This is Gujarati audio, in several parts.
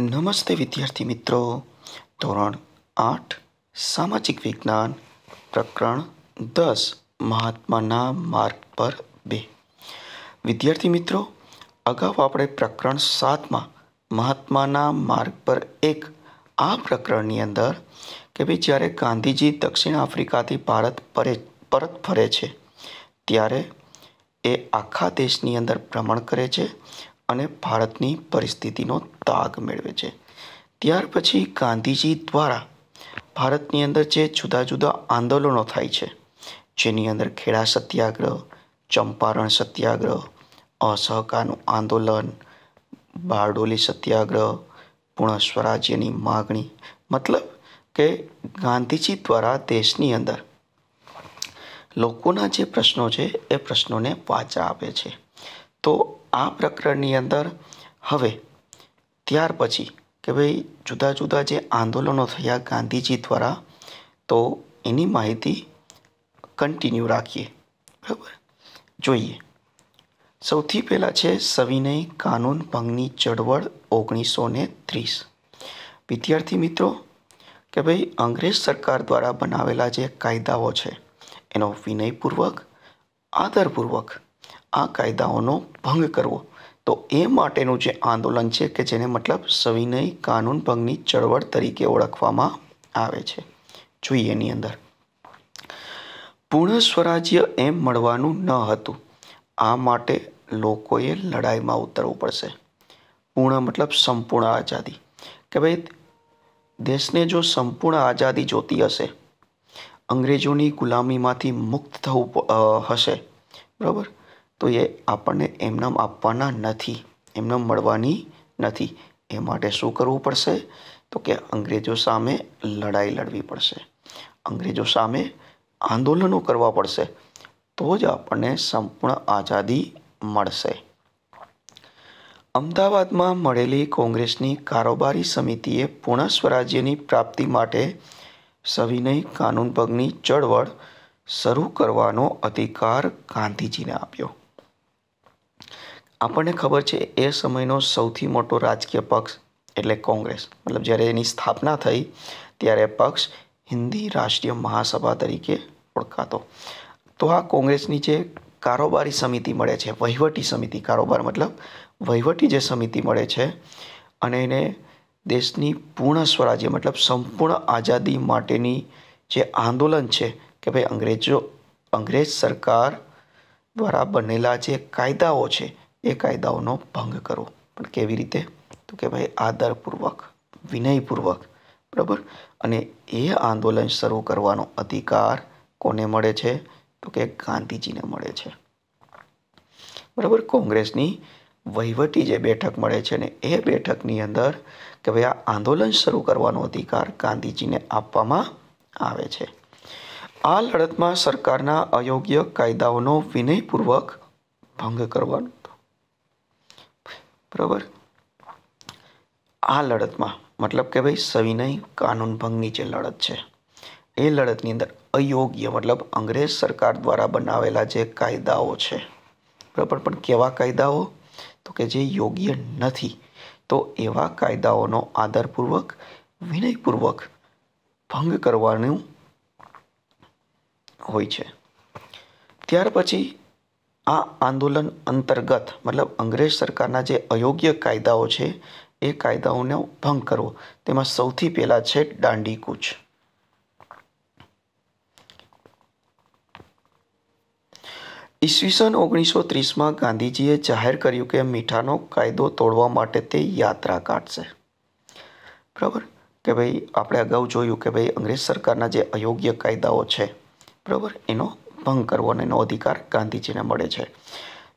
નમસ્તે વિદ્યાર્થી મિત્રો ધોરણ આઠ સામાજિક વિજ્ઞાન પ્રકરણ દસ મહાત્માના માર્ગ પર બે વિદ્યાર્થી મિત્રો અગાઉ આપણે પ્રકરણ સાતમાં મહાત્માના માર્ગ પર એક આ પ્રકરણની અંદર કે ભાઈ જ્યારે ગાંધીજી દક્ષિણ આફ્રિકાથી ભારત પરે પરત ફરે છે ત્યારે એ આખા દેશની અંદર ભ્રમણ કરે છે અને ભારતની પરિસ્થિતિનો તાગ મેળવે છે ત્યાર પછી ગાંધીજી દ્વારા ભારતની અંદર જે જુદા જુદા આંદોલનો થાય છે જેની અંદર ખેડા સત્યાગ્રહ ચંપારણ સત્યાગ્રહ અસહકારનું આંદોલન બારડોલી સત્યાગ્રહ પૂર્ણ સ્વરાજ્યની માગણી મતલબ કે ગાંધીજી દ્વારા દેશની અંદર લોકોના જે પ્રશ્નો છે એ પ્રશ્નોને વાચા આપે છે તો આ પ્રકરણની અંદર હવે ત્યાર પછી કે ભાઈ જુદા જુદા જે આંદોલનો થયા ગાંધીજી દ્વારા તો એની માહિતી કન્ટિન્યુ રાખીએ બરાબર જોઈએ સૌથી પહેલાં છે સવિનય કાનૂન ભંગની ચળવળ ઓગણીસો ને ત્રીસ વિદ્યાર્થી મિત્રો કે ભાઈ અંગ્રેજ સરકાર દ્વારા બનાવેલા જે કાયદાઓ છે એનો વિનયપૂર્વક આદરપૂર્વક આ કાયદાઓનો ભંગ કરવો તો એ માટેનું જે આંદોલન છે કે જેને મતલબ સવિનય કાનૂન ભંગની ચળવળ તરીકે ઓળખવામાં આવે છે જોઈએ એની અંદર પૂર્ણ સ્વરાજ્ય એમ મળવાનું ન હતું આ માટે લોકોએ લડાઈમાં ઉતરવું પડશે પૂર્ણ મતલબ સંપૂર્ણ આઝાદી કે ભાઈ દેશને જો સંપૂર્ણ આઝાદી જોતી હશે અંગ્રેજોની ગુલામીમાંથી મુક્ત થવું હશે બરાબર તો એ આપણને એમનામ આપવાના નથી એમનામ મળવાની નથી એ માટે શું કરવું પડશે તો કે અંગ્રેજો સામે લડાઈ લડવી પડશે અંગ્રેજો સામે આંદોલનો કરવા પડશે તો જ આપણને સંપૂર્ણ આઝાદી મળશે અમદાવાદમાં મળેલી કોંગ્રેસની કારોબારી સમિતિએ પૂર્ણ સ્વરાજ્યની પ્રાપ્તિ માટે સવિનય કાનૂન કાનૂનભંગની ચળવળ શરૂ કરવાનો અધિકાર ગાંધીજીને આપ્યો આપણને ખબર છે એ સમયનો સૌથી મોટો રાજકીય પક્ષ એટલે કોંગ્રેસ મતલબ જ્યારે એની સ્થાપના થઈ ત્યારે પક્ષ હિન્દી રાષ્ટ્રીય મહાસભા તરીકે ઓળખાતો તો આ કોંગ્રેસની જે કારોબારી સમિતિ મળે છે વહીવટી સમિતિ કારોબાર મતલબ વહીવટી જે સમિતિ મળે છે અને એને દેશની પૂર્ણ સ્વરાજ્ય મતલબ સંપૂર્ણ આઝાદી માટેની જે આંદોલન છે કે ભાઈ અંગ્રેજો અંગ્રેજ સરકાર દ્વારા બનેલા જે કાયદાઓ છે એ કાયદાઓનો ભંગ કરવો પણ કેવી રીતે તો કે ભાઈ આદરપૂર્વક વિનયપૂર્વક બરાબર અને એ આંદોલન શરૂ કરવાનો અધિકાર કોને મળે છે તો કે ગાંધીજીને મળે છે બરાબર કોંગ્રેસની વહીવટી જે બેઠક મળે છે ને એ બેઠકની અંદર કે ભાઈ આ આંદોલન શરૂ કરવાનો અધિકાર ગાંધીજીને આપવામાં આવે છે આ લડતમાં સરકારના અયોગ્ય કાયદાઓનો વિનયપૂર્વક ભંગ કરવાનો બરાબર આ લડતમાં મતલબ કે ભાઈ સવિનય કાનૂન ભંગની જે લડત છે એ લડતની અંદર અયોગ્ય મતલબ અંગ્રેજ સરકાર દ્વારા બનાવેલા જે કાયદાઓ છે બરાબર પણ કેવા કાયદાઓ તો કે જે યોગ્ય નથી તો એવા કાયદાઓનો આદરપૂર્વક વિનયપૂર્વક ભંગ કરવાનું હોય છે ત્યાર પછી આ આંદોલન અંતર્ગત મતલબ અંગ્રેજ સરકારના જે અયોગ્ય કાયદાઓ છે એ કાયદાઓનો ભંગ કરવો તેમાં સૌથી પહેલાં છે દાંડી કૂચ ઈસવીસન ઓગણીસો ત્રીસમાં ગાંધીજીએ જાહેર કર્યું કે મીઠાનો કાયદો તોડવા માટે તે યાત્રા કાઢશે બરાબર કે ભાઈ આપણે અગાઉ જોયું કે ભાઈ અંગ્રેજ સરકારના જે અયોગ્ય કાયદાઓ છે બરાબર એનો ભંગ કરવો અને એનો અધિકાર ગાંધીજીને મળે છે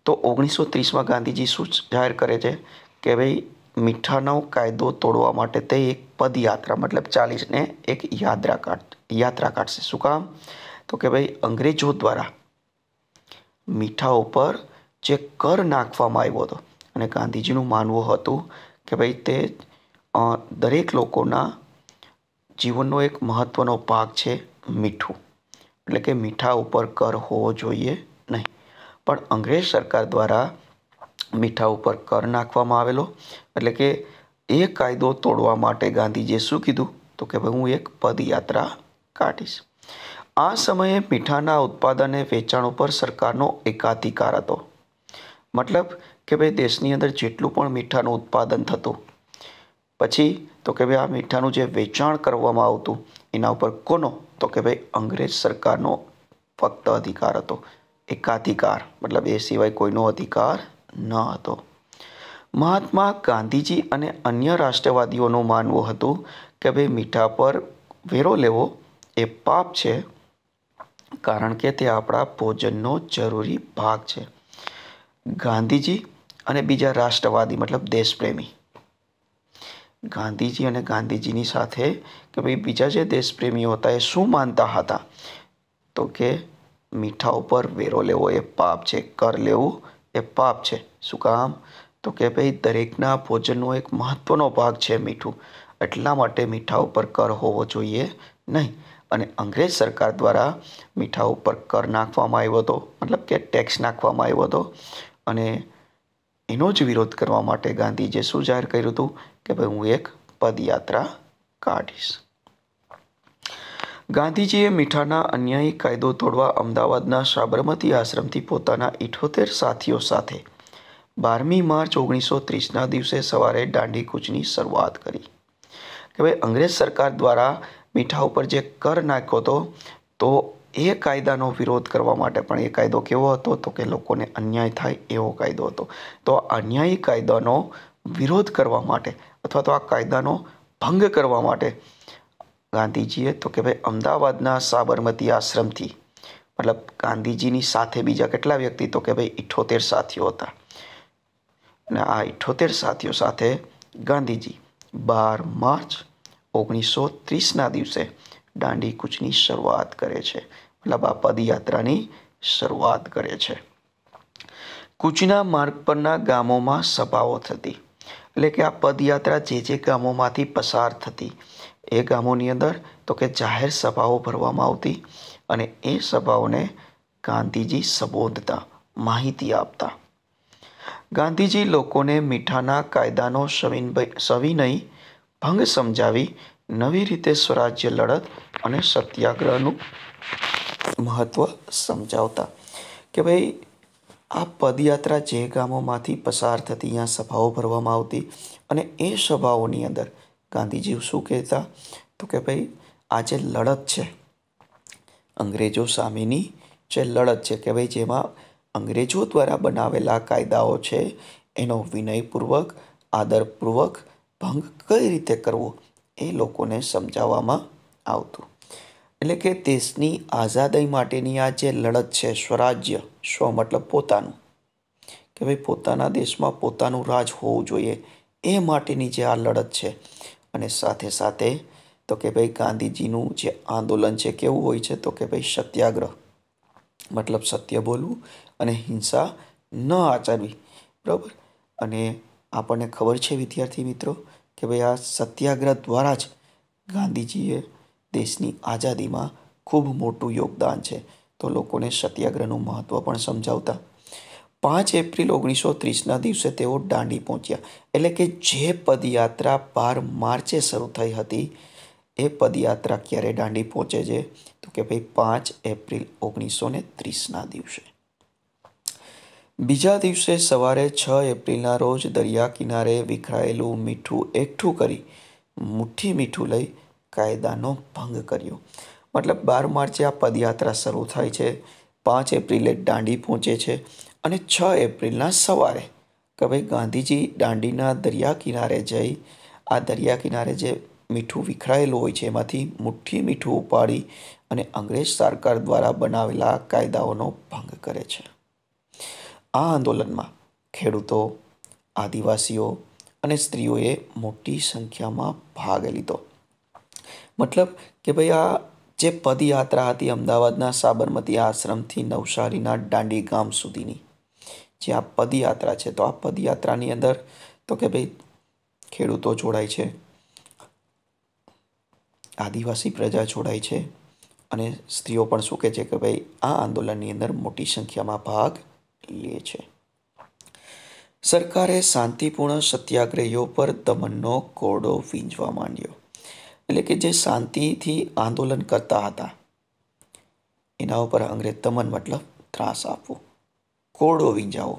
તો ઓગણીસો ત્રીસમાં ગાંધીજી શું જાહેર કરે છે કે ભાઈ મીઠાનો કાયદો તોડવા માટે તે એક પદયાત્રા મતલબ ચાલીસને એક યાત્રા કાઢ યાત્રા કાઢશે શું કામ તો કે ભાઈ અંગ્રેજો દ્વારા મીઠા ઉપર જે કર નાખવામાં આવ્યો હતો અને ગાંધીજીનું માનવું હતું કે ભાઈ તે દરેક લોકોના જીવનનો એક મહત્ત્વનો ભાગ છે મીઠું એટલે કે મીઠા ઉપર કર હોવો જોઈએ નહીં પણ અંગ્રેજ સરકાર દ્વારા મીઠા ઉપર કર નાખવામાં આવેલો એટલે કે એ કાયદો તોડવા માટે ગાંધીજીએ શું કીધું તો કે ભાઈ હું એક પદયાત્રા કાઢીશ આ સમયે મીઠાના ઉત્પાદને વેચાણ ઉપર સરકારનો એકાધિકાર હતો મતલબ કે ભાઈ દેશની અંદર જેટલું પણ મીઠાનું ઉત્પાદન થતું પછી તો કે ભાઈ આ મીઠાનું જે વેચાણ કરવામાં આવતું એના ઉપર કોનો તો કે ભાઈ અંગ્રેજ સરકારનો ફક્ત અધિકાર હતો એકાધિકાર મતલબ એ સિવાય કોઈનો અધિકાર ન હતો મહાત્મા ગાંધીજી અને અન્ય રાષ્ટ્રવાદીઓનું માનવું હતું કે ભાઈ મીઠા પર વેરો લેવો એ પાપ છે કારણ કે તે આપણા ભોજનનો જરૂરી ભાગ છે ગાંધીજી અને બીજા રાષ્ટ્રવાદી મતલબ દેશપ્રેમી ગાંધીજી અને ગાંધીજીની સાથે કે ભાઈ બીજા જે દેશપ્રેમીઓ હતા એ શું માનતા હતા તો કે મીઠા ઉપર વેરો લેવો એ પાપ છે કર લેવું એ પાપ છે શું કામ તો કે ભાઈ દરેકના ભોજનનો એક મહત્ત્વનો ભાગ છે મીઠું એટલા માટે મીઠા ઉપર કર હોવો જોઈએ નહીં અને અંગ્રેજ સરકાર દ્વારા મીઠા ઉપર કર નાખવામાં આવ્યો હતો મતલબ કે ટેક્સ નાખવામાં આવ્યો હતો અને એનો જ વિરોધ કરવા માટે ગાંધીજીએ શું જાહેર કર્યું હતું કે ભાઈ હું એક પદયાત્રા કાઢીશ ગાંધીજીએ મીઠાના અન્યાયી કાયદો તોડવા અમદાવાદના સાબરમતી આશ્રમથી પોતાના ઇઠોતેર સાથીઓ સાથે બારમી માર્ચ ઓગણીસો ત્રીસના દિવસે સવારે દાંડી કૂચની શરૂઆત કરી કે ભાઈ અંગ્રેજ સરકાર દ્વારા મીઠા ઉપર જે કર નાખ્યો હતો તો એ કાયદાનો વિરોધ કરવા માટે પણ એ કાયદો કેવો હતો તો કે લોકોને અન્યાય થાય એવો કાયદો હતો તો આ અન્યાયી કાયદાનો વિરોધ કરવા માટે અથવા તો આ કાયદાનો ભંગ કરવા માટે ગાંધીજીએ તો કે ભાઈ અમદાવાદના સાબરમતી આશ્રમથી મતલબ ગાંધીજીની સાથે બીજા કેટલા વ્યક્તિ તો કે ભાઈ ઇઠ્ઠોતેર સાથીઓ હતા અને આ ઇઠ્ઠોતેર સાથીઓ સાથે ગાંધીજી બાર માર્ચ ઓગણીસો ત્રીસના દિવસે દાંડી કૂચની શરૂઆત કરે છે એટલે આ પદયાત્રાની શરૂઆત કરે છે કૂચના માર્ગ પરના ગામોમાં સભાઓ થતી એટલે કે આ પદયાત્રા જે જે ગામોમાંથી પસાર થતી એ ગામોની અંદર તો કે જાહેર સભાઓ ભરવામાં આવતી અને એ સભાઓને ગાંધીજી સંબોધતા માહિતી આપતા ગાંધીજી લોકોને મીઠાના કાયદાનો સવિન સવિનય ભંગ સમજાવી નવી રીતે સ્વરાજ્ય લડત અને સત્યાગ્રહનું મહત્ત્વ સમજાવતા કે ભાઈ આ પદયાત્રા જે ગામોમાંથી પસાર થતી ત્યાં સભાઓ ભરવામાં આવતી અને એ સભાઓની અંદર ગાંધીજી શું કહેતા તો કે ભાઈ આ જે લડત છે અંગ્રેજો સામેની જે લડત છે કે ભાઈ જેમાં અંગ્રેજો દ્વારા બનાવેલા કાયદાઓ છે એનો વિનયપૂર્વક આદરપૂર્વક ભંગ કઈ રીતે કરવો એ લોકોને સમજાવવામાં આવતું એટલે કે દેશની આઝાદી માટેની આ જે લડત છે સ્વરાજ્ય સ્વ મતલબ પોતાનું કે ભાઈ પોતાના દેશમાં પોતાનું રાજ હોવું જોઈએ એ માટેની જે આ લડત છે અને સાથે સાથે તો કે ભાઈ ગાંધીજીનું જે આંદોલન છે કેવું હોય છે તો કે ભાઈ સત્યાગ્રહ મતલબ સત્ય બોલવું અને હિંસા ન આચરવી બરાબર અને આપણને ખબર છે વિદ્યાર્થી મિત્રો કે ભાઈ આ સત્યાગ્રહ દ્વારા જ ગાંધીજીએ દેશની આઝાદીમાં ખૂબ મોટું યોગદાન છે તો લોકોને સત્યાગ્રહનું મહત્ત્વ પણ સમજાવતા પાંચ એપ્રિલ ઓગણીસો ત્રીસના દિવસે તેઓ દાંડી પહોંચ્યા એટલે કે જે પદયાત્રા બાર માર્ચે શરૂ થઈ હતી એ પદયાત્રા ક્યારે દાંડી પહોંચે છે તો કે ભાઈ પાંચ એપ્રિલ ઓગણીસો ને ત્રીસના દિવસે બીજા દિવસે સવારે છ એપ્રિલના રોજ દરિયા કિનારે વિખરાયેલું મીઠું એકઠું કરી મુઠ્ઠી મીઠું લઈ કાયદાનો ભંગ કર્યો મતલબ બાર માર્ચે આ પદયાત્રા શરૂ થાય છે પાંચ એપ્રિલે દાંડી પહોંચે છે અને છ એપ્રિલના સવારે કે ભાઈ ગાંધીજી દાંડીના દરિયા કિનારે જઈ આ દરિયા કિનારે જે મીઠું વિખરાયેલું હોય છે એમાંથી મુઠ્ઠી મીઠું ઉપાડી અને અંગ્રેજ સરકાર દ્વારા બનાવેલા કાયદાઓનો ભંગ કરે છે આ આંદોલનમાં ખેડૂતો આદિવાસીઓ અને સ્ત્રીઓએ મોટી સંખ્યામાં ભાગ લીધો મતલબ કે ભાઈ આ જે પદયાત્રા હતી અમદાવાદના સાબરમતી આશ્રમથી નવસારીના દાંડી ગામ સુધીની જે આ પદયાત્રા છે તો આ પદયાત્રાની અંદર તો કે ભાઈ ખેડૂતો જોડાય છે આદિવાસી પ્રજા જોડાય છે અને સ્ત્રીઓ પણ શું કહે છે કે ભાઈ આ આંદોલનની અંદર મોટી સંખ્યામાં ભાગ લે છે સરકારે શાંતિપૂર્ણ સત્યાગ્રહીઓ પર દમનનો કોડો વીંજવા માંડ્યો એટલે કે જે શાંતિથી આંદોલન કરતા હતા એના ઉપર અંગ્રેજ તમન મતલબ ત્રાસ આપવો કોડો વીંજાવો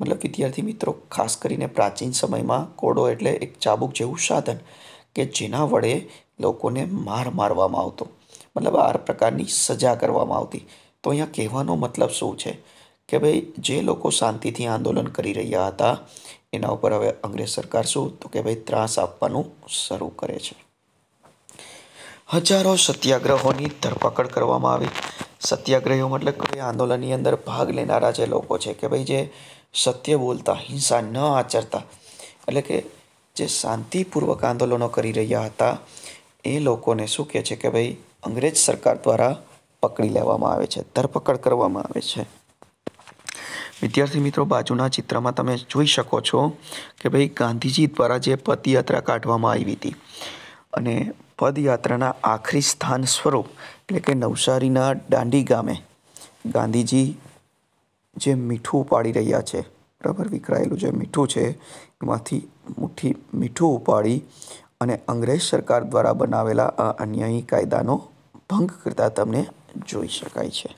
મતલબ વિદ્યાર્થી મિત્રો ખાસ કરીને પ્રાચીન સમયમાં કોડો એટલે એક ચાબુક જેવું સાધન કે જેના વડે લોકોને માર મારવામાં આવતો મતલબ આ પ્રકારની સજા કરવામાં આવતી તો અહીંયા કહેવાનો મતલબ શું છે કે ભાઈ જે લોકો શાંતિથી આંદોલન કરી રહ્યા હતા એના ઉપર હવે અંગ્રેજ સરકાર શું તો કે ભાઈ ત્રાસ આપવાનું શરૂ કરે છે હજારો સત્યાગ્રહોની ધરપકડ કરવામાં આવી સત્યાગ્રહીઓ મતલબ કે આંદોલનની અંદર ભાગ લેનારા જે લોકો છે કે ભાઈ જે સત્ય બોલતા હિંસા ન આચરતા એટલે કે જે શાંતિપૂર્વક આંદોલનો કરી રહ્યા હતા એ લોકોને શું કહે છે કે ભાઈ અંગ્રેજ સરકાર દ્વારા પકડી લેવામાં આવે છે ધરપકડ કરવામાં આવે છે વિદ્યાર્થી મિત્રો બાજુના ચિત્રમાં તમે જોઈ શકો છો કે ભાઈ ગાંધીજી દ્વારા જે પદયાત્રા કાઢવામાં આવી હતી અને પદયાત્રાના આખરી સ્થાન સ્વરૂપ એટલે કે નવસારીના દાંડી ગામે ગાંધીજી જે મીઠું ઉપાડી રહ્યા છે બરાબર વિખરાયેલું જે મીઠું છે એમાંથી મુઠ્ઠી મીઠું ઉપાડી અને અંગ્રેજ સરકાર દ્વારા બનાવેલા આ અન્યાયી કાયદાનો ભંગ કરતા તમને જોઈ શકાય છે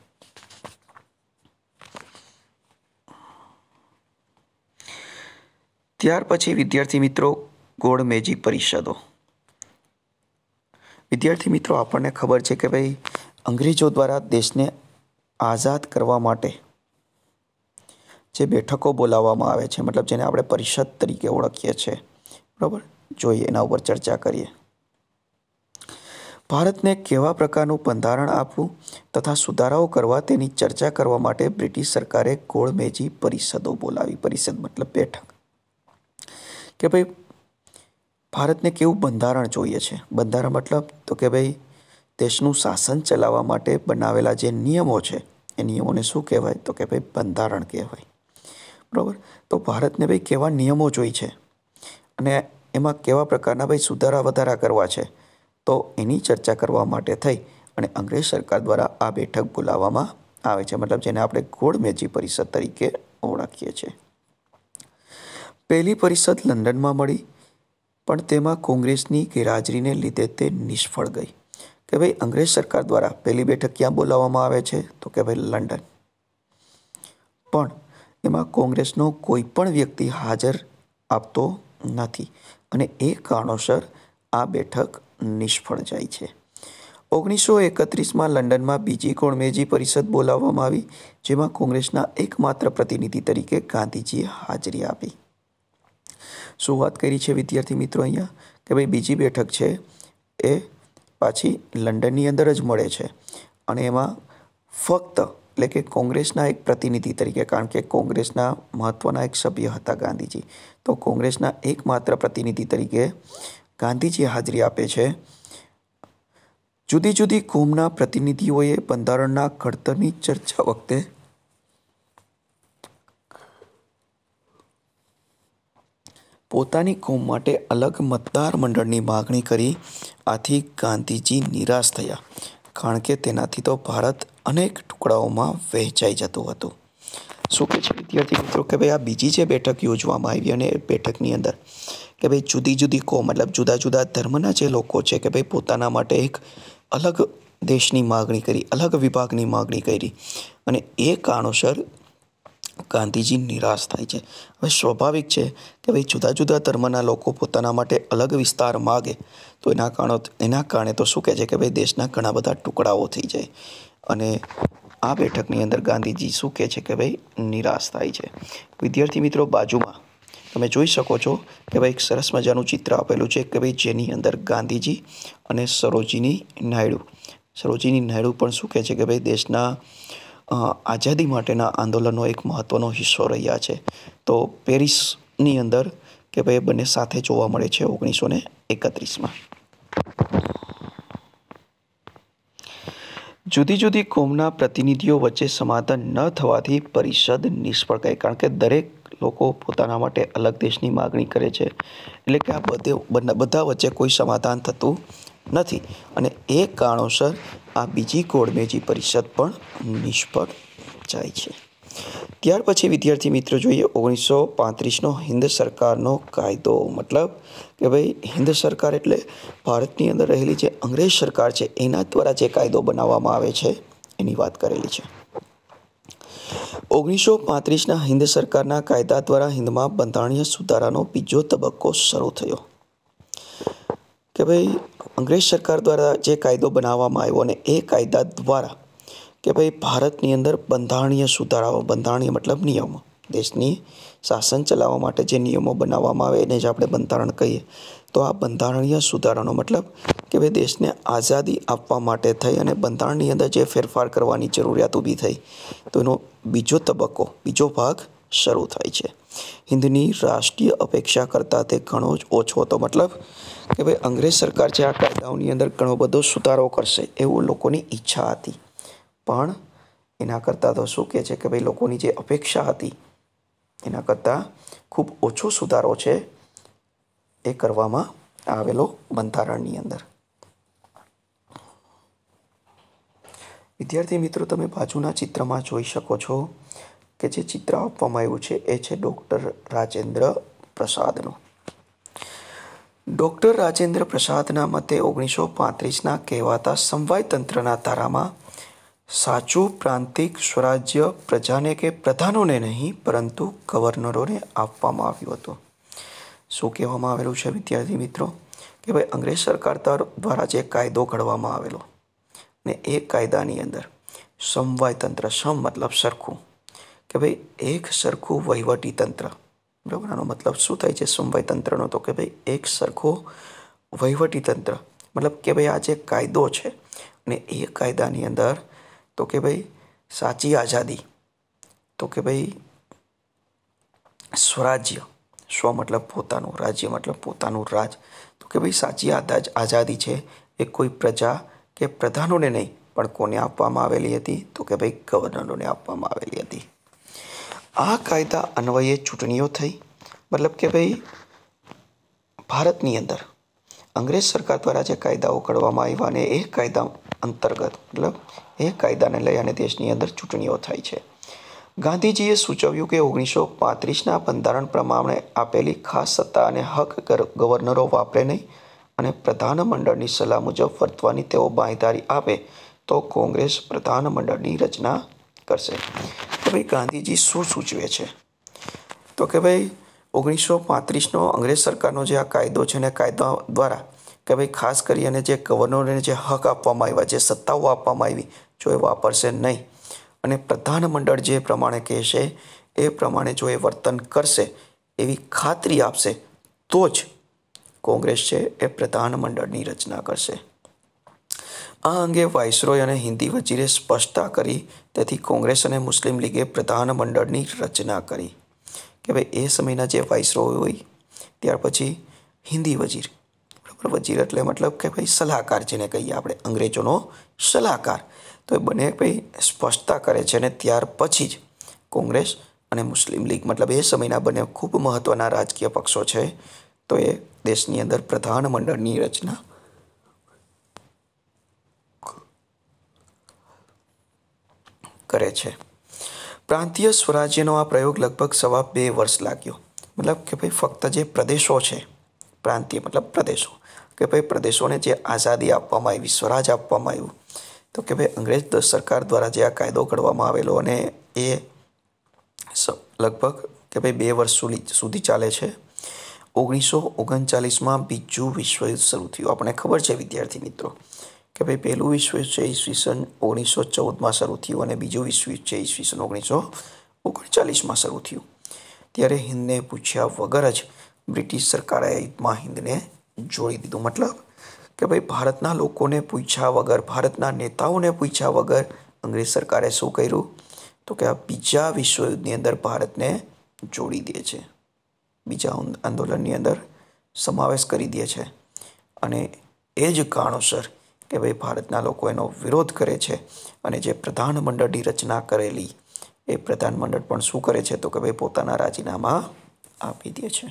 ત્યાર પછી વિદ્યાર્થી મિત્રો ગોળમેજી પરિષદો વિદ્યાર્થી મિત્રો આપણને ખબર છે કે ભાઈ અંગ્રેજો દ્વારા દેશને આઝાદ કરવા માટે જે બેઠકો બોલાવવામાં આવે છે મતલબ જેને આપણે પરિષદ તરીકે ઓળખીએ છીએ બરાબર જોઈએ એના ઉપર ચર્ચા કરીએ ભારતને કેવા પ્રકારનું બંધારણ આપવું તથા સુધારાઓ કરવા તેની ચર્ચા કરવા માટે બ્રિટિશ સરકારે ગોળમેજી પરિષદો બોલાવી પરિષદ મતલબ બેઠક કે ભાઈ ભારતને કેવું બંધારણ જોઈએ છે બંધારણ મતલબ તો કે ભાઈ દેશનું શાસન ચલાવવા માટે બનાવેલા જે નિયમો છે એ નિયમોને શું કહેવાય તો કે ભાઈ બંધારણ કહેવાય બરાબર તો ભારતને ભાઈ કેવા નિયમો જોઈ છે અને એમાં કેવા પ્રકારના ભાઈ સુધારા વધારા કરવા છે તો એની ચર્ચા કરવા માટે થઈ અને અંગ્રેજ સરકાર દ્વારા આ બેઠક બોલાવવામાં આવે છે મતલબ જેને આપણે ગોળમેજી પરિષદ તરીકે ઓળખીએ છીએ પહેલી પરિષદ લંડનમાં મળી પણ તેમાં કોંગ્રેસની ગેરહાજરીને લીધે તે નિષ્ફળ ગઈ કે ભાઈ અંગ્રેજ સરકાર દ્વારા પહેલી બેઠક ક્યાં બોલાવવામાં આવે છે તો કે ભાઈ લંડન પણ એમાં કોંગ્રેસનો કોઈ પણ વ્યક્તિ હાજર આપતો નથી અને એ કારણોસર આ બેઠક નિષ્ફળ જાય છે ઓગણીસો એકત્રીસમાં લંડનમાં બીજી કોણમેજી પરિષદ બોલાવવામાં આવી જેમાં કોંગ્રેસના એકમાત્ર પ્રતિનિધિ તરીકે ગાંધીજીએ હાજરી આપી શું વાત કરી છે વિદ્યાર્થી મિત્રો અહીંયા કે ભાઈ બીજી બેઠક છે એ પાછી લંડનની અંદર જ મળે છે અને એમાં ફક્ત એટલે કે કોંગ્રેસના એક પ્રતિનિધિ તરીકે કારણ કે કોંગ્રેસના મહત્ત્વના એક સભ્ય હતા ગાંધીજી તો કોંગ્રેસના એકમાત્ર પ્રતિનિધિ તરીકે ગાંધીજી હાજરી આપે છે જુદી જુદી કોમના પ્રતિનિધિઓએ બંધારણના ઘડતરની ચર્ચા વખતે પોતાની કોમ માટે અલગ મતદાર મંડળની માગણી કરી આથી ગાંધીજી નિરાશ થયા કારણ કે તેનાથી તો ભારત અનેક ટુકડાઓમાં વહેંચાઈ જતું હતું શું કહે છે વિદ્યાર્થી મિત્રો કે ભાઈ આ બીજી જે બેઠક યોજવામાં આવી અને બેઠકની અંદર કે ભાઈ જુદી જુદી કોમ મતલબ જુદા જુદા ધર્મના જે લોકો છે કે ભાઈ પોતાના માટે એક અલગ દેશની માગણી કરી અલગ વિભાગની માગણી કરી અને એ કારણોસર ગાંધીજી નિરાશ થાય છે હવે સ્વાભાવિક છે કે ભાઈ જુદા જુદા ધર્મના લોકો પોતાના માટે અલગ વિસ્તાર માગે તો એના કારણો એના કારણે તો શું કહે છે કે ભાઈ દેશના ઘણા બધા ટુકડાઓ થઈ જાય અને આ બેઠકની અંદર ગાંધીજી શું કહે છે કે ભાઈ નિરાશ થાય છે વિદ્યાર્થી મિત્રો બાજુમાં તમે જોઈ શકો છો કે ભાઈ એક સરસ મજાનું ચિત્ર આપેલું છે કે ભાઈ જેની અંદર ગાંધીજી અને સરોજીની નાયડુ સરોજીની નાયડુ પણ શું કહે છે કે ભાઈ દેશના આઝાદી માટેના આંદોલનનો એક મહત્ત્વનો હિસ્સો રહ્યા છે તો પેરિસની અંદર કે ભાઈ બંને સાથે જોવા મળે છે ઓગણીસો ને એકત્રીસમાં જુદી જુદી કોમના પ્રતિનિધિઓ વચ્ચે સમાધાન ન થવાથી પરિષદ નિષ્ફળ ગઈ કારણ કે દરેક લોકો પોતાના માટે અલગ દેશની માગણી કરે છે એટલે કે આ બધે બધા વચ્ચે કોઈ સમાધાન થતું નથી અને એ કારણોસર આ બીજી કોળમેજી પરિષદ પણ નિષ્ફળ જાય છે ત્યાર પછી વિદ્યાર્થી મિત્રો જોઈએ ઓગણીસો પાંત્રીસનો હિન્દ સરકારનો કાયદો મતલબ કે ભાઈ હિન્દ સરકાર એટલે ભારતની અંદર રહેલી જે અંગ્રેજ સરકાર છે એના દ્વારા જે કાયદો બનાવવામાં આવે છે એની વાત કરેલી છે ઓગણીસો પાંત્રીસના હિન્દ સરકારના કાયદા દ્વારા હિન્દમાં બંધારણીય સુધારાનો બીજો તબક્કો શરૂ થયો કે ભાઈ અંગ્રેજ સરકાર દ્વારા જે કાયદો બનાવવામાં આવ્યો અને એ કાયદા દ્વારા કે ભાઈ ભારતની અંદર બંધારણીય સુધારાઓ બંધારણીય મતલબ નિયમો દેશની શાસન ચલાવવા માટે જે નિયમો બનાવવામાં આવે એને જ આપણે બંધારણ કહીએ તો આ બંધારણીય સુધારાનો મતલબ કે ભાઈ દેશને આઝાદી આપવા માટે થઈ અને બંધારણની અંદર જે ફેરફાર કરવાની જરૂરિયાત ઊભી થઈ તો એનો બીજો તબક્કો બીજો ભાગ શરૂ થાય છે હિન્દની રાષ્ટ્રીય અપેક્ષા કરતાં તે ઘણો જ ઓછો હતો મતલબ કે ભાઈ અંગ્રેજ સરકાર છે આ કાયદાઓની અંદર ઘણો બધો સુધારો કરશે એવું લોકોની ઈચ્છા હતી પણ એના કરતાં તો શું કહે છે કે ભાઈ લોકોની જે અપેક્ષા હતી એના કરતાં ખૂબ ઓછો સુધારો છે એ કરવામાં આવેલો બંધારણની અંદર વિદ્યાર્થી મિત્રો તમે બાજુના ચિત્રમાં જોઈ શકો છો કે જે ચિત્ર આપવામાં આવ્યું છે એ છે ડૉક્ટર રાજેન્દ્ર પ્રસાદનું ડૉક્ટર રાજેન્દ્ર પ્રસાદના મતે ઓગણીસો પાંત્રીસના કહેવાતા સમવાય તંત્રના તારામાં સાચું પ્રાંતિક સ્વરાજ્ય પ્રજાને કે પ્રધાનોને નહીં પરંતુ ગવર્નરોને આપવામાં આવ્યું હતું શું કહેવામાં આવેલું છે વિદ્યાર્થી મિત્રો કે ભાઈ અંગ્રેજ સરકાર દ્વારા જે કાયદો ઘડવામાં આવેલો ને એ કાયદાની અંદર સમવાય તંત્ર સમ મતલબ સરખું કે ભાઈ એક સરખું વહીવટી તંત્ર બરાબર આનો મતલબ શું થાય છે સમવાય તંત્રનો તો કે ભાઈ એક સરખું વહીવટી તંત્ર મતલબ કે ભાઈ આ જે કાયદો છે અને એ કાયદાની અંદર તો કે ભાઈ સાચી આઝાદી તો કે ભાઈ સ્વરાજ્ય સ્વ મતલબ પોતાનું રાજ્ય મતલબ પોતાનું રાજ તો કે ભાઈ સાચી આઝાદી છે એ કોઈ પ્રજા કે પ્રધાનોને નહીં પણ કોને આપવામાં આવેલી હતી તો કે ભાઈ ગવર્નરોને આપવામાં આવેલી હતી આ કાયદા અન્વયે ચૂંટણીઓ થઈ મતલબ કે ભાઈ ભારતની અંદર અંગ્રેજ સરકાર દ્વારા જે કાયદાઓ ઘડવામાં આવ્યા ને એ કાયદા અંતર્ગત મતલબ એ કાયદાને લઈ અને દેશની અંદર ચૂંટણીઓ થાય છે ગાંધીજીએ સૂચવ્યું કે ઓગણીસો પાંત્રીસના બંધારણ પ્રમાણે આપેલી ખાસ સત્તા અને હક ગવર્નરો વાપરે નહીં અને પ્રધાનમંડળની સલાહ મુજબ વર્તવાની તેઓ બાંયધારી આપે તો કોંગ્રેસ પ્રધાનમંડળની રચના કરશે ભાઈ ગાંધીજી શું સૂચવે છે તો કે ભાઈ ઓગણીસો પાંત્રીસનો અંગ્રેજ સરકારનો જે આ કાયદો છે ને કાયદા દ્વારા કે ભાઈ ખાસ કરી અને જે ગવર્નરને જે હક આપવામાં આવ્યા જે સત્તાઓ આપવામાં આવી જો એ વાપરશે નહીં અને પ્રધાનમંડળ જે પ્રમાણે કહેશે એ પ્રમાણે જો એ વર્તન કરશે એવી ખાતરી આપશે તો જ કોંગ્રેસ છે એ પ્રધાનમંડળની રચના કરશે આ અંગે વાઇસરોય અને હિન્દી વજીરે સ્પષ્ટતા કરી તેથી કોંગ્રેસ અને મુસ્લિમ લીગે પ્રધાનમંડળની રચના કરી કે ભાઈ એ સમયના જે વાઇસરોય હોય ત્યાર પછી હિન્દી વજીર બરાબર વજીર એટલે મતલબ કે ભાઈ સલાહકાર જેને કહીએ આપણે અંગ્રેજોનો સલાહકાર તો એ બંને ભાઈ સ્પષ્ટતા કરે છે અને ત્યાર પછી જ કોંગ્રેસ અને મુસ્લિમ લીગ મતલબ એ સમયના બંને ખૂબ મહત્ત્વના રાજકીય પક્ષો છે તો એ દેશની અંદર પ્રધાનમંડળની રચના કરે છે પ્રાંતીય સ્વરાજ્યનો આ પ્રયોગ લગભગ સવા બે વર્ષ લાગ્યો મતલબ કે ભાઈ ફક્ત જે પ્રદેશો છે પ્રાંતીય મતલબ પ્રદેશો કે ભાઈ પ્રદેશોને જે આઝાદી આપવામાં આવી સ્વરાજ આપવામાં આવ્યું તો કે ભાઈ અંગ્રેજ સરકાર દ્વારા જે આ કાયદો ઘડવામાં આવેલો અને એ લગભગ કે ભાઈ બે વર્ષ સુધી ચાલે છે ઓગણીસો ઓગણચાલીસમાં બીજું વિશ્વયુદ્ધ શરૂ થયું આપણને ખબર છે વિદ્યાર્થી મિત્રો કે ભાઈ પહેલું વિશ્વયુદ્ધ છે ઈસવીસન ઓગણીસો ચૌદમાં શરૂ થયું અને બીજું વિશ્વયુદ્ધ છે ઈસવીસન ઓગણીસો ઓગણચાલીસમાં શરૂ થયું ત્યારે હિન્દને પૂછ્યા વગર જ બ્રિટિશ સરકારે યુદ્ધમાં હિન્દને જોડી દીધું મતલબ કે ભાઈ ભારતના લોકોને પૂછ્યા વગર ભારતના નેતાઓને પૂછ્યા વગર અંગ્રેજ સરકારે શું કર્યું તો કે આ બીજા વિશ્વયુદ્ધની અંદર ભારતને જોડી દે છે બીજા આંદોલનની અંદર સમાવેશ કરી દે છે અને એ જ કારણોસર કે ભાઈ ભારતના લોકો એનો વિરોધ કરે છે અને જે પ્રધાનમંડળની રચના કરેલી એ પ્રધાનમંડળ પણ શું કરે છે તો કે ભાઈ પોતાના રાજીનામા આપી દે છે